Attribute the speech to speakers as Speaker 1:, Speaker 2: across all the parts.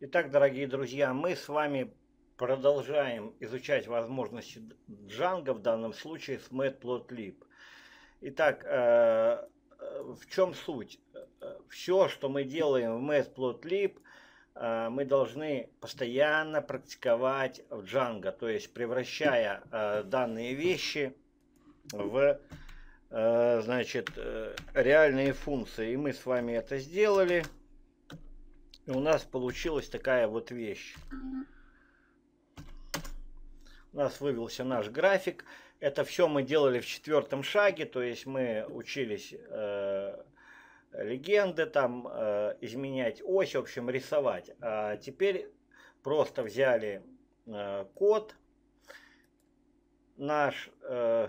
Speaker 1: Итак, дорогие друзья, мы с вами продолжаем изучать возможности Джанга в данном случае с matplotlib. Итак, э, э, в чем суть? Все, что мы делаем в matplotlib, э, мы должны постоянно практиковать в Django, то есть превращая данные вещи в значит, реальные функции. И мы с вами это сделали. И у нас получилась такая вот вещь. У нас вывелся наш график. Это все мы делали в четвертом шаге, то есть мы учились э, легенды там, э, изменять ось, в общем, рисовать. А теперь просто взяли э, код наш, э,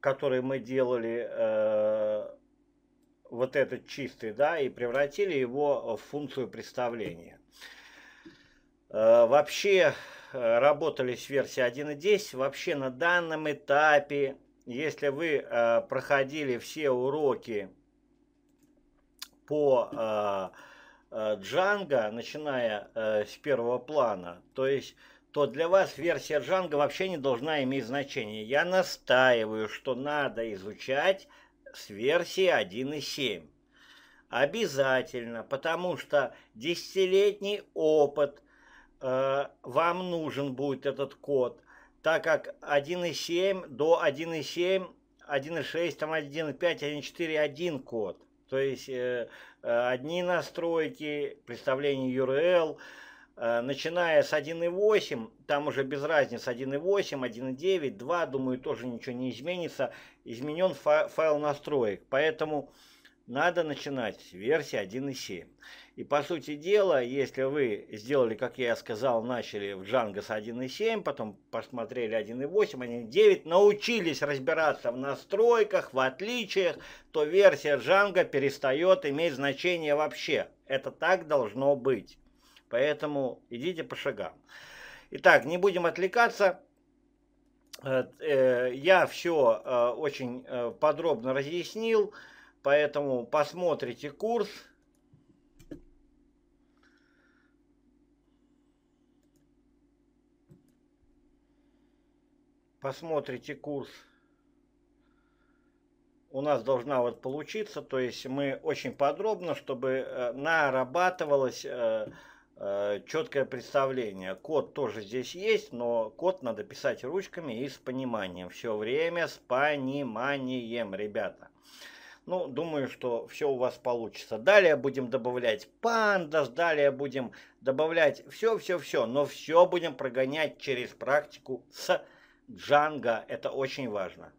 Speaker 1: который мы делали э, вот этот чистый, да, и превратили его в функцию представления. Э, вообще э, работали с версии 1.10, вообще на данном этапе, если вы э, проходили все уроки по джанго, начиная с первого плана, то есть то для вас версия джанго вообще не должна иметь значения. Я настаиваю, что надо изучать с версии 1.7. Обязательно, потому что десятилетний опыт э, вам нужен будет этот код, так как 1.7 до 1.7, 1.6, там 1.5, 1.4, 1 код. То есть э, э, одни настройки, представление URL, Э, начиная с 1.8, там уже без разницы 1.8, 1.9, 2, думаю, тоже ничего не изменится, изменен файл настроек, поэтому надо начинать с версии 1.7. И по сути дела, если вы сделали, как я сказал, начали в Django с 1.7, потом посмотрели 1.8, 1.9, научились разбираться в настройках, в отличиях, то версия Django перестает иметь значение вообще. Это так должно быть. Поэтому идите по шагам. Итак, не будем отвлекаться. Э, э, я все э, очень подробно разъяснил, поэтому посмотрите курс. Посмотрите курс. У нас должна вот получиться, то есть мы очень подробно, чтобы нарабатывалось Э, четкое представление. Код тоже здесь есть, но код надо писать ручками и с пониманием. Все время с пониманием, ребята. Ну, думаю, что все у вас получится. Далее будем добавлять пандас, далее будем добавлять все-все-все, но все будем прогонять через практику с джанга. Это очень важно.